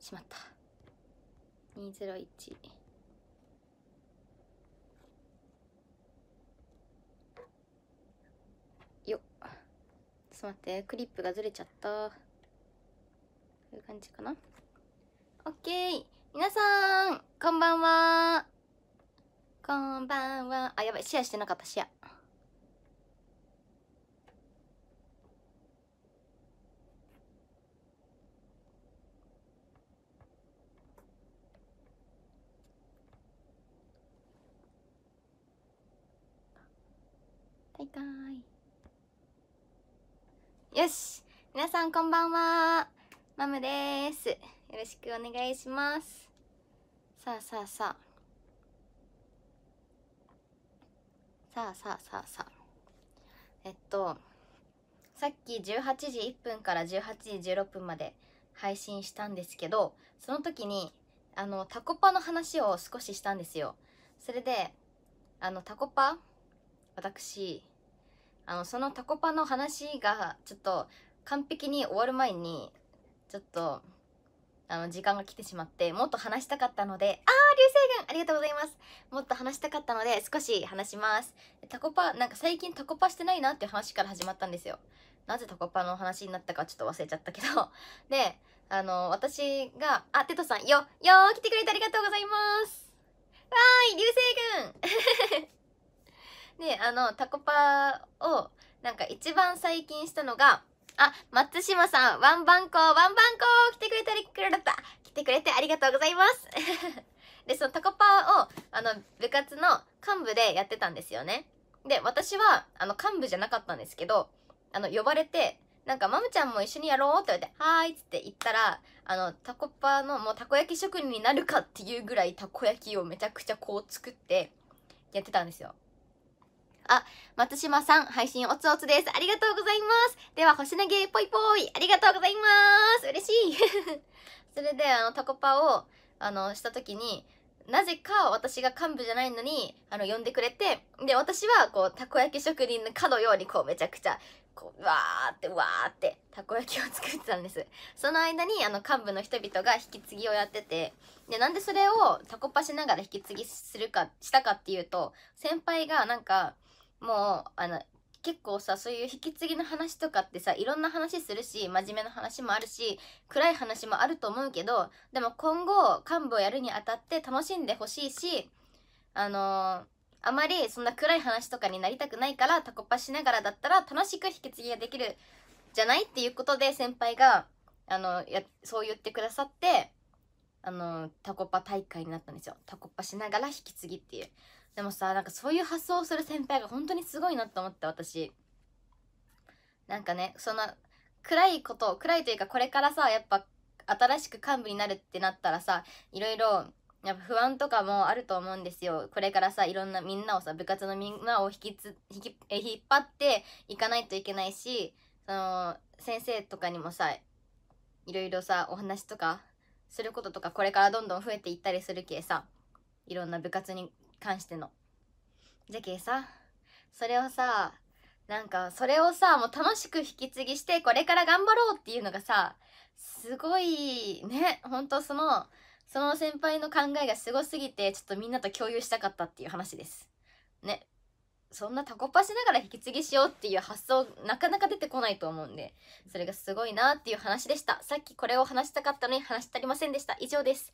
しまった201よっちょっと待ってクリップがずれちゃったこういう感じかな OK 皆さんこんばんはこんばんはあやばいシェアしてなかったシェアよし皆さんこんばんはマムですよろしくお願いしますさあさあさあさあさあさあさあえっとさっき18時1分から18時16分まで配信したんですけどその時にあのタコパの話を少ししたんですよそれであのタコパ私あの、そのタコパの話が、ちょっと、完璧に終わる前に、ちょっと、あの、時間が来てしまって、もっと話したかったので、あー、流星群ありがとうございます。もっと話したかったので、少し話します。タコパ、なんか最近タコパしてないなっていう話から始まったんですよ。なぜタコパの話になったかちょっと忘れちゃったけど。で、あの、私が、あ、テトさん、よ、よー、来てくれてありがとうございます。わーい、流星群であのタコパをなんか一番最近したのがあ松島さんワンバンコワンバンコ来てくれたりくれた来てくれてありがとうございます でそのタコパをあの部活の幹部でやってたんですよねで私はあの幹部じゃなかったんですけどあの呼ばれてなんか、まむちゃんも一緒にやろうって言われて、はーいっつって言ったら、あの、タコパのもうたこ焼き職人になるかっていうぐらいたこ焼きをめちゃくちゃこう作ってやってたんですよ。あ、松島さん、配信おつおつです。ありがとうございます。では、星投げぽいぽい。ありがとうございます。嬉しい。それで、あの、タコパを、あの、した時に、なぜか私が幹部じゃないのに、あの、呼んでくれて、で、私は、こう、たこ焼き職人のかのように、こう、めちゃくちゃ、こう、わーって、わーって、たこ焼きを作ってたんです。その間に、あの、幹部の人々が引き継ぎをやってて、で、なんでそれをタコパしながら引き継ぎするか、したかっていうと、先輩が、なんか、もうあの結構さそういう引き継ぎの話とかってさいろんな話するし真面目な話もあるし暗い話もあると思うけどでも今後幹部をやるにあたって楽しんでほしいしあのー、あまりそんな暗い話とかになりたくないからタコパしながらだったら楽しく引き継ぎができるじゃないっていうことで先輩があのやそう言ってくださってあのタコパ大会になったんですよタコパしながら引き継ぎっていうでもさなんかそういう発想をする先輩が本当にすごいなと思って私なんかねそんな暗いこと暗いというかこれからさやっぱ新しく幹部になるってなったらさいろいろやっぱ不安とかもあると思うんですよこれからさいろんなみんなをさ部活のみんなを引きつ引きえ引っ張っていかないといけないしその先生とかにもさいろいろさお話とかすることとかこれからどんどん増えていったりするけさいろんな部活に関しての。じゃけさ、それをさ、なんかそれをさ、もう楽しく引き継ぎしてこれから頑張ろうっていうのがさ、すごいね、ほんとその、その先輩の考えがすごすぎて、ちょっとみんなと共有したかったっていう話です。ね。そんなタコパしながら引き継ぎしようっていう発想なかなか出てこないと思うんでそれがすごいなっていう話でしたさっきこれを話したかったのに話足りませんでした以上です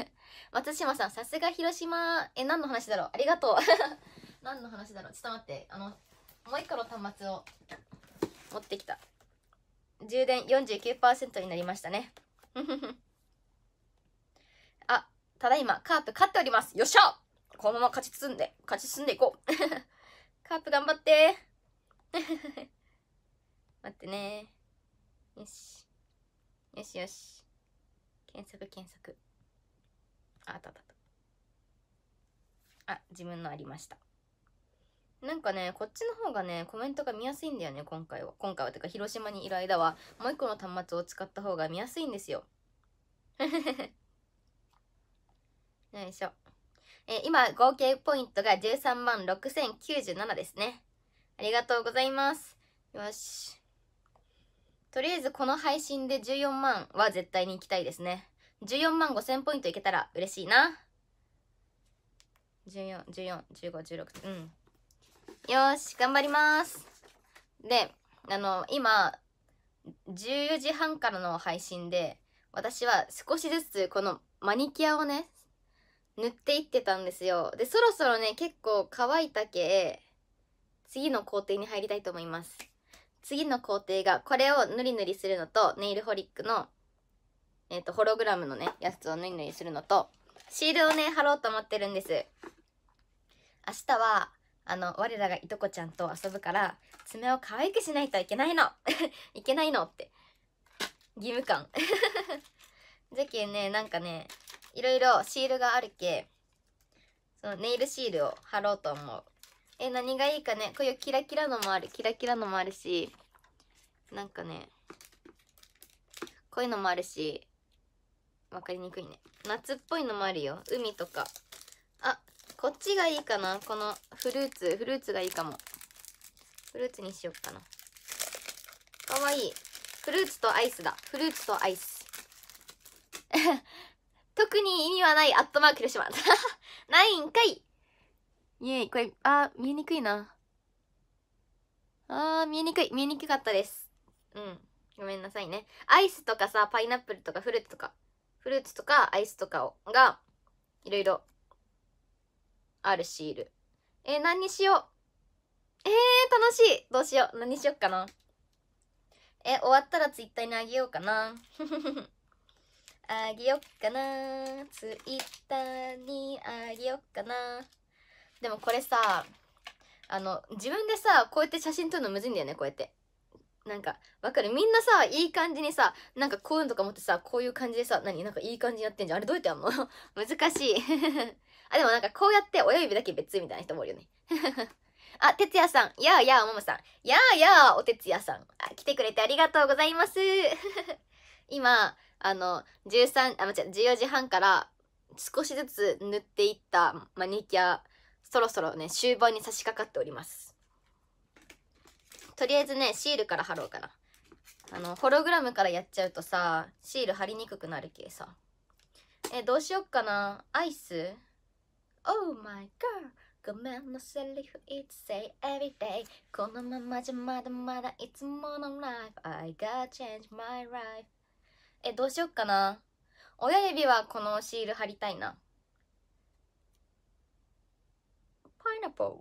松島さんさすが広島え何の話だろうありがとう 何の話だろうちょっと待ってあのもう一個の端末を持ってきた充電49%になりましたね あただいまカープ勝っておりますよっしゃこのまま勝ち進んで勝ち進んでいこうカープ頑張って 待ってねよし。よしよし。検索検索。あ、あったあった。あ、自分のありました。なんかね、こっちの方がね、コメントが見やすいんだよね、今回は。今回は。てか、広島にいる間は、もう一個の端末を使った方が見やすいんですよ。よいしょ。え今、合計ポイントが13万6097ですね。ありがとうございます。よし。とりあえずこの配信で14万は絶対に行きたいですね。14万5000ポイントいけたら嬉しいな。14、14、15、16、うん。よし、頑張ります。で、あの、今、14時半からの配信で、私は少しずつこのマニキュアをね、塗っていってたんですよでそろそろね結構乾いたけ次の工程に入りたいと思います次の工程がこれをぬりぬりするのとネイルホリックのえっ、ー、とホログラムのねやつをぬりぬりするのとシールをね貼ろうと思ってるんです明日はあの我らがいとこちゃんと遊ぶから爪を可愛くしないといけないの いけないのって義務感 じゃけんねなんかねいろいろシールがあるけそのネイルシールを貼ろうと思うえ何がいいかねこういうキラキラのもあるキラキラのもあるしなんかねこういうのもあるしわかりにくいね夏っぽいのもあるよ海とかあこっちがいいかなこのフルーツフルーツがいいかもフルーツにしよっかなかわいいフルーツとアイスだフルーツとアイス特に意味はないアットマーク広島 ないんかいイエイこれあ見えにくいなあー見えにくい見えにくかったですうんごめんなさいねアイスとかさパイナップルとかフルーツとかフルーツとかアイスとかをがいろいろあるシールえー、何にしようえー、楽しいどうしよう何しよっかなえ終わったらツイッターにあげようかな あげよっかなツイッターにあげよっかなでもこれさあの自分でさこうやって写真撮るのむずいんだよねこうやってなんかわかるみんなさいい感じにさなんかこういうのとか持ってさこういう感じでさ何なんかいい感じにやってんじゃんあれどうやってやんの 難しい あでもなんかこうやって親指だけ別みたいな人もおるよね あ、てつやさん。やあやあ、ももさん。やあやあ、おてつやさんあ。来てくれてありがとうございます。今、あの、13、あ、間違え、14時半から少しずつ塗っていったマニキュア、そろそろね、終盤に差し掛かっております。とりあえずね、シールから貼ろうかな。あの、ホログラムからやっちゃうとさ、シール貼りにくくなるけさ。え、どうしよっかな。アイス ?Oh my god! ごめんのセリフ It's say everyday このままじゃまだまだいつものラ i フ I gotta change my life え、どうしよっかな。親指はこのシール貼りたいな。パイナポー。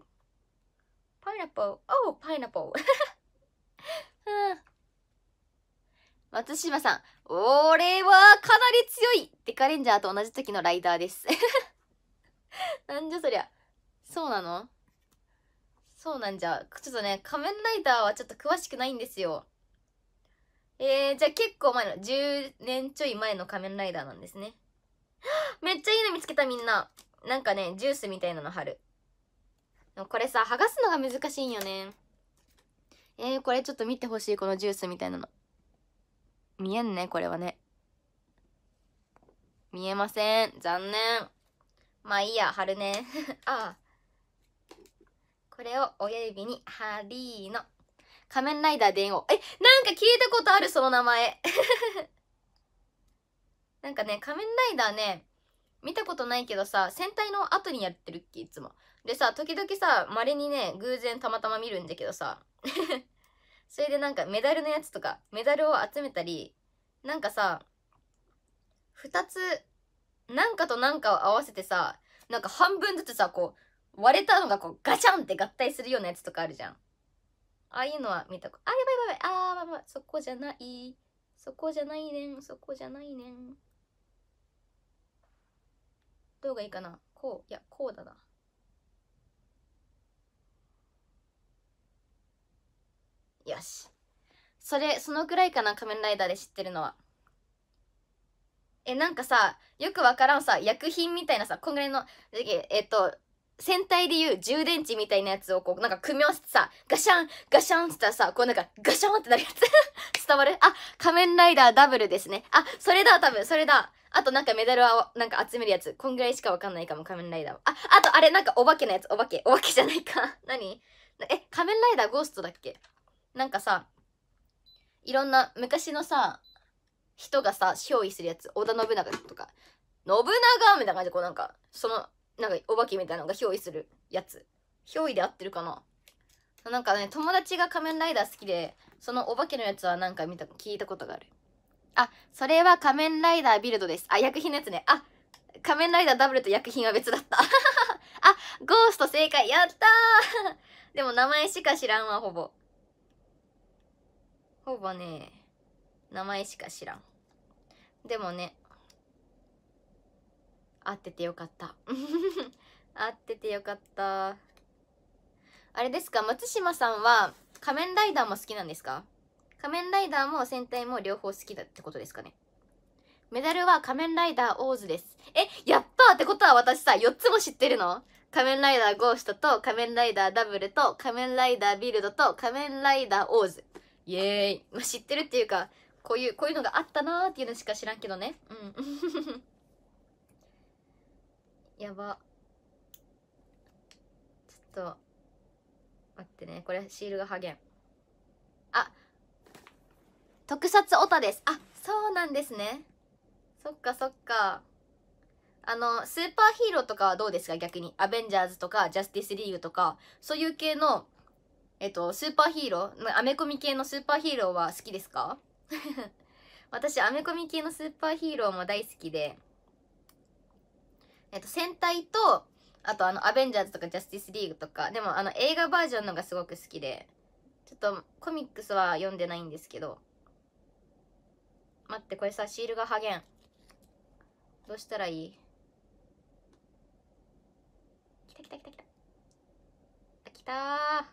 パイナポー。おおパイナポー。松島さん、俺はかなり強いデカレンジャーと同じ時のライダーです なんじゃそりゃ。そうなのそうなんじゃ。ちょっとね、仮面ライダーはちょっと詳しくないんですよ。えー、じゃあ結構前の、10年ちょい前の仮面ライダーなんですね。めっちゃいいの見つけたみんな。なんかね、ジュースみたいなの貼る。これさ、剥がすのが難しいんよね。えー、これちょっと見てほしい、このジュースみたいなの。見えんね、これはね。見えません。残念。まあいいや、貼るね。ああ。これを親指に貼りの。仮面ライダー伝王。え、なんか聞いたことある、その名前。なんかね、仮面ライダーね、見たことないけどさ、戦隊の後にやってるっけ、いつも。でさ、時々さ、稀にね、偶然たまたま見るんだけどさ。それでなんかメダルのやつとか、メダルを集めたり、なんかさ、2つ、なんかとなんかを合わせてさ、なんか半分ずつさ、こう、割れたのがこうガチャンって合体するようなやつとかあるじゃん。ああいうのは見たあ、やばいやばいやばい。ああ、やばいそこじゃない。そこじゃないねん。そこじゃないねん。どうがいいかなこう。いや、こうだな。よし。それ、そのくらいかな、仮面ライダーで知ってるのは。え、なんかさ、よくわからんさ、薬品みたいなさ、こんぐらいの、えっ、と、戦隊でいう充電池みたいなやつをこうなんか組み合わせてさガシャンガシャンって言ったらさこうなんかガシャンってなるやつ 伝わるあ仮面ライダーダブルですねあそれだ多分それだあとなんかメダルはなんか集めるやつこんぐらいしかわかんないかも仮面ライダーはああとあれなんかお化けのやつお化けお化けじゃないか 何え仮面ライダーゴーストだっけなんかさいろんな昔のさ人がさ憑依するやつ織田信長とか信長みたいな感じでこうなんかそのなんかお化けみたいなのが憑依するやつ憑依で合ってるかななんかね友達が仮面ライダー好きでそのお化けのやつはなんか見た聞いたことがあるあそれは仮面ライダービルドですあ薬品のやつねあ仮面ライダーダブルと薬品は別だった あゴースト正解やった でも名前しか知らんわほぼほぼね名前しか知らんでもね合っててよかった 合っててよかったあれですか松島さんは仮面ライダーも好きなんですか仮面ライダーも戦隊も両方好きだってことですかねメダルは仮面ライダーオーズです。え、やったってことは私さ、4つも知ってるの仮面ライダーゴーストと仮面ライダーダブルと仮面ライダービルドと仮面ライダーオーズ。イエーイ。まあ、知ってるっていうか、こういう、こういうのがあったなーっていうのしか知らんけどね。うん。やばちょっと待ってねこれシールがハゲんあ特撮オタですあそうなんですねそっかそっかあのスーパーヒーローとかはどうですか逆にアベンジャーズとかジャスティスリーグとかそういう系のえっとスーパーヒーローアメコミ系のスーパーヒーローは好きですか 私アメコミ系のスーパーヒーローも大好きでえっと、戦隊と、あとあの、アベンジャーズとかジャスティスリーグとか、でもあの、映画バージョンのがすごく好きで、ちょっとコミックスは読んでないんですけど、待って、これさ、シールがハげん。どうしたらいい来た来た来た来た。あ、来た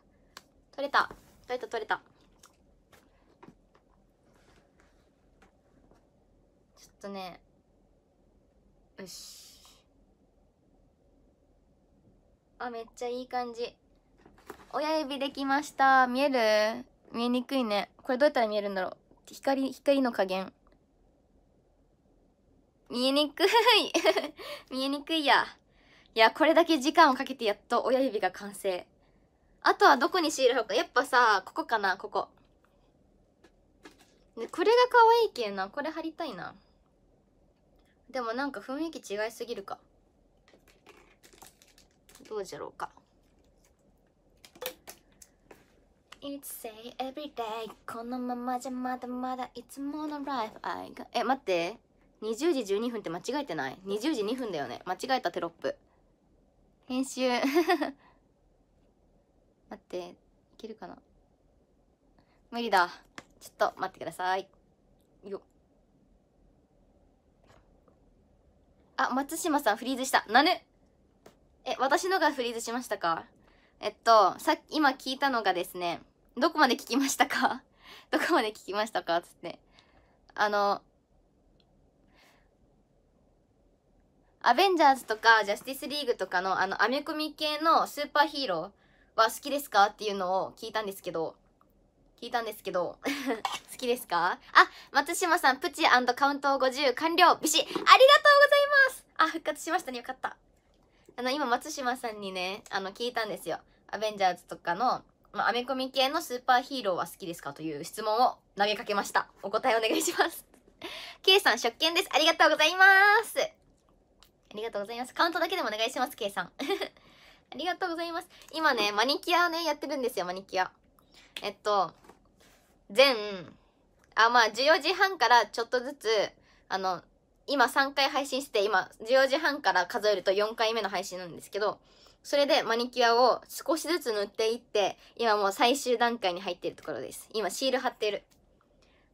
ー。取れた。取れた取れた。ちょっとね、よし。あめっちゃいい感じ親指できました見える見えにくいねこれどうやったら見えるんだろう光光の加減見えにくい 見えにくいやいやこれだけ時間をかけてやっと親指が完成あとはどこにシール貼ろうかやっぱさここかなここでこれが可愛いけなこれ貼りたいなでもなんか雰囲気違いすぎるかどうじゃろうか It's a everyday このままじゃまだまだいつものライフ愛がえ待って20時12分って間違えてない20時2分だよね間違えたテロップ編集 待っていけるかな無理だちょっと待ってくださいよあ松島さんフリーズしたなぬえ、私のがフリーズしましたかえっと、さっき、今聞いたのがですね、どこまで聞きましたか どこまで聞きましたかつって。あの、アベンジャーズとかジャスティスリーグとかのあのアメコミ系のスーパーヒーローは好きですかっていうのを聞いたんですけど、聞いたんですけど 好きですかあ、松島さん、プチカウント50完了ビシありがとうございますあ、復活しましたね。よかった。あの、今、松島さんにね、あの、聞いたんですよ。アベンジャーズとかの、まあ、アメコミ系のスーパーヒーローは好きですかという質問を投げかけました。お答えお願いします。K さん、食券です。ありがとうございます。ありがとうございます。カウントだけでもお願いします、K さん。ありがとうございます。今ね、マニキュアをね、やってるんですよ、マニキュア。えっと、全、あ、まあ、14時半からちょっとずつ、あの、今3回配信して今14時半から数えると4回目の配信なんですけどそれでマニキュアを少しずつ塗っていって今もう最終段階に入ってるところです今シール貼ってる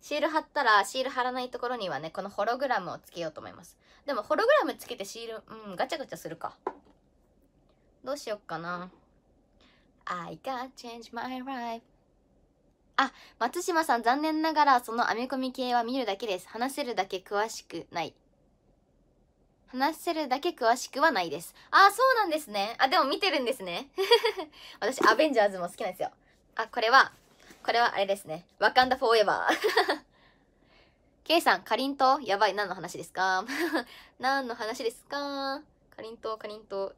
シール貼ったらシール貼らないところにはねこのホログラムをつけようと思いますでもホログラムつけてシールうんガチャガチャするかどうしよっかな I got change my life あ、松島さん残念ながらその編み込み系は見るだけです。話せるだけ詳しくない。話せるだけ詳しくはないです。あ、そうなんですね。あ、でも見てるんですね。私、アベンジャーズも好きなんですよ。あ、これは、これはあれですね。ワカンダフォーエバー。ケイさん、かりんとうやばい、何の話ですか 何の話ですかかりんとう、かりんとう。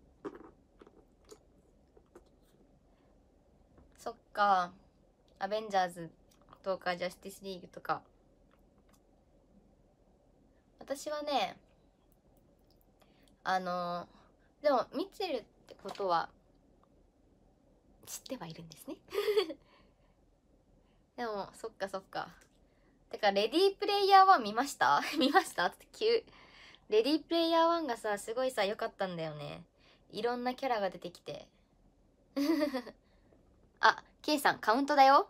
そっか。アベンジャーズとか、ジャスティスリーグとか。私はね、あのでもミッチェルってことは知ってはいるんですね でもそっかそっかてかレディープレイヤー1見ました 見ましたって急レディープレイヤー1がさすごいさ良かったんだよねいろんなキャラが出てきて あ K さんカウントだよ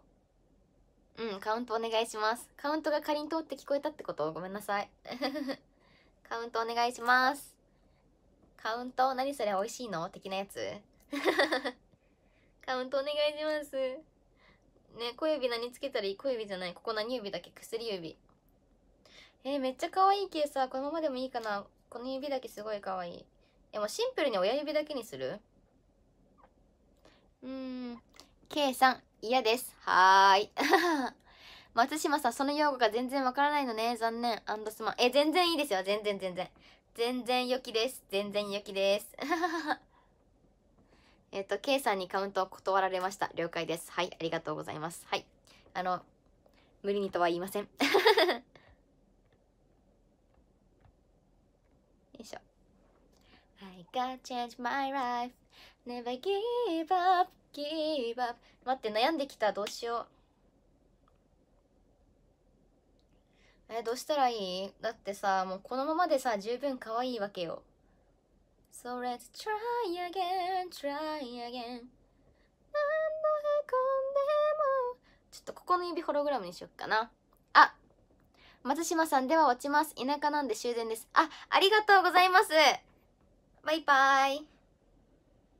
うんカウントお願いしますカウントが仮に通って聞こえたってことごめんなさいカウントお願いしますカウント何それ美味しいの的なやつ カウントお願いします。ね、小指何つけたらいい小指じゃない。ここ何指だっけ薬指。えー、めっちゃ可愛いケスさ。このままでもいいかなこの指だけすごい可愛い。え、もうシンプルに親指だけにするうーん。K さん、嫌です。はーい。松島さん、その用語が全然わからないのね。残念。アンドスマン。え、全然いいですよ。全然全然。全然良きです。全然良きです。えっと、K さんにカウントを断られました。了解です。はい、ありがとうございます。はい。あの、無理にとは言いません。よいしょ。I g o t change my life. Never give up, give up. 待って、悩んできた。どうしよう。えどうしたらいいだってさもうこのままでさ十分可愛いわけよ So let's try again try again 何度へこんでもちょっとここの指ホログラムにしよっかなあ松島さんでは落ちます田舎なんで終電ですあありがとうございますバイバイ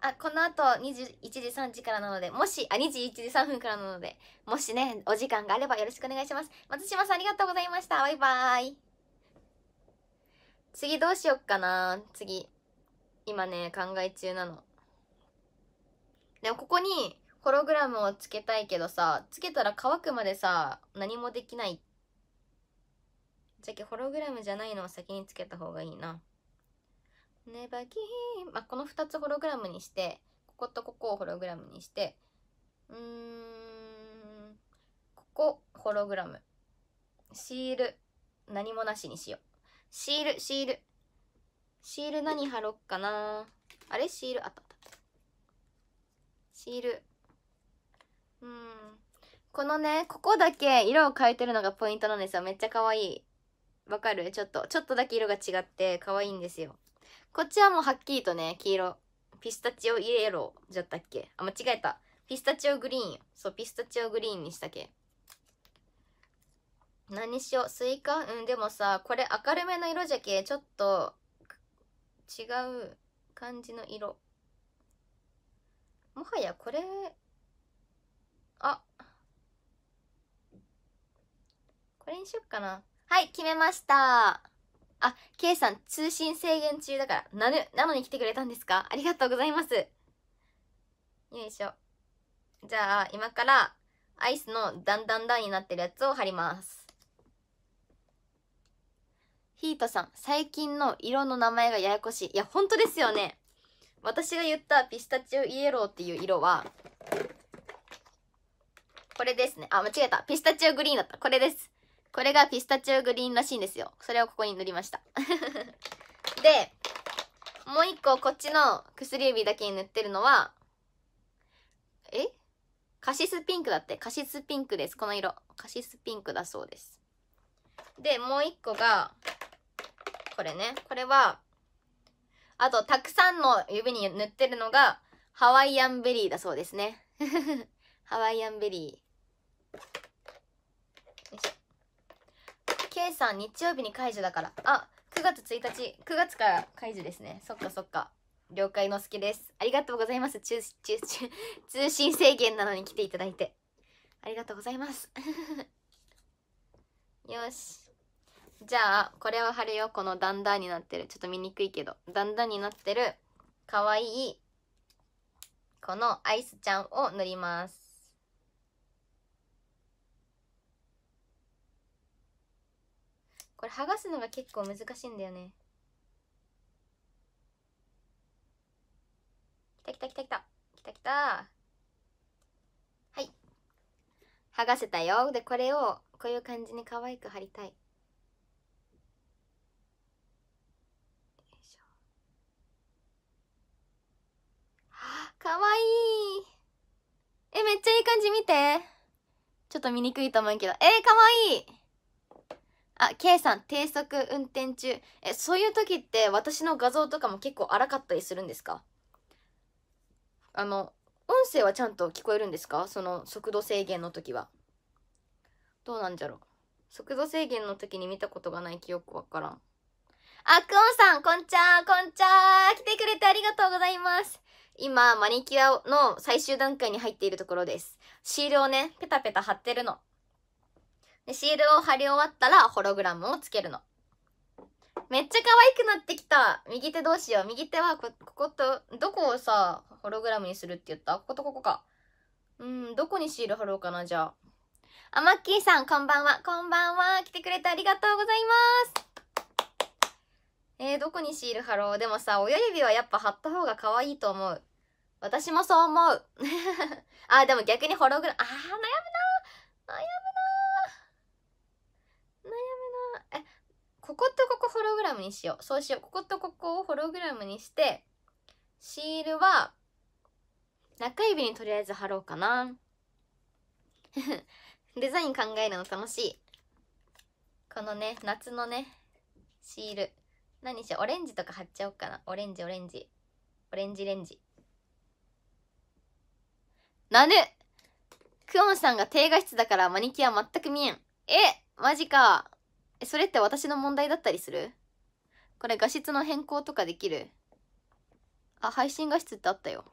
あこの後21時3時からなのでもしあ21時3分からなのでもしねお時間があればよろしくお願いします松島さんありがとうございましたバイバーイ次どうしよっかな次今ね考え中なのでもここにホログラムをつけたいけどさつけたら乾くまでさ何もできないじゃけホログラムじゃないのを先につけた方がいいなネバギー、まあ、この2つホログラムにして、こことここをホログラムにして、うん、ここホログラム。シール、何もなしにしよう。シール、シール。シール何貼ろっかなあれシールあったあった。シール。うん。このね、ここだけ色を変えてるのがポイントなんですよ。めっちゃ可愛い。わかるちょっと、ちょっとだけ色が違って可愛いんですよ。こっちはもうはっきりとね、黄色。ピスタチオイエローじゃったっけあ、間違えた。ピスタチオグリーン。そう、ピスタチオグリーンにしたっけ。何しよう。スイカうん、でもさ、これ明るめの色じゃけ。ちょっと、違う感じの色。もはやこれ、あ、これにしよっかな。はい、決めました。あ、K さん、通信制限中だから、なぬ、なのに来てくれたんですかありがとうございます。よいしょ。じゃあ、今から、アイスのだんだんだんになってるやつを貼ります。ヒートさん、最近の色の名前がややこしい。いや、本当ですよね。私が言ったピスタチオイエローっていう色は、これですね。あ、間違えた。ピスタチオグリーンだった。これです。これがピスタチオグリーンらしいんですよ。それをここに塗りました。で、もう一個こっちの薬指だけに塗ってるのは、えカシスピンクだって。カシスピンクです。この色。カシスピンクだそうです。で、もう一個が、これね。これは、あと、たくさんの指に塗ってるのが、ハワイアンベリーだそうですね。ハワイアンベリー。K さん、日曜日に解除だから。あ、9月1日、9月から解除ですね。そっかそっか。了解のすけです。ありがとうございます。中、中、中、通信制限なのに来ていただいて。ありがとうございます。よし。じゃあ、これを貼るよ。この段々になってる。ちょっと見にくいけど。段々になってる、かわいい、このアイスちゃんを塗ります。これ剥がすのが結構難しいんだよねきたきたきたきたきたきたはい剥がせたよでこれをこういう感じに可愛く貼りたいかわいいえめっちゃいい感じ見てちょっと見にくいと思うけどえー、かわいいあ、K さん、低速運転中。え、そういう時って私の画像とかも結構荒かったりするんですかあの、音声はちゃんと聞こえるんですかその速度制限の時は。どうなんじゃろう。速度制限の時に見たことがない記憶わからん。あ、クオンさん、こんちゃー、こんちゃー。来てくれてありがとうございます。今、マニキュアの最終段階に入っているところです。シールをね、ペタペタ貼ってるの。でシールを貼り終わったらホログラムをつけるのめっちゃ可愛くなってきた右手どうしよう右手はこことどこをさホログラムにするって言ったこことここかうんどこにシール貼ろうかなじゃああマッキーさんこんばんはこんばんは来てくれてありがとうございますえー、どこにシール貼ろうでもさ親指はやっぱ貼った方が可愛いと思う私もそう思う あでも逆にホログラムあー悩むな悩むなムにしようそうしようこことここをホログラムにしてシールは中指にとりあえず貼ろうかな デザイン考えるの楽しいこのね夏のねシール何しようオレンジとか貼っちゃおうかなオレンジオレンジオレンジレンジなぬクオンさんが低画質だからマニキュア全く見えんえマジかえそれって私の問題だったりするこれ画質の変更とかできるあ配信画質ってあったよ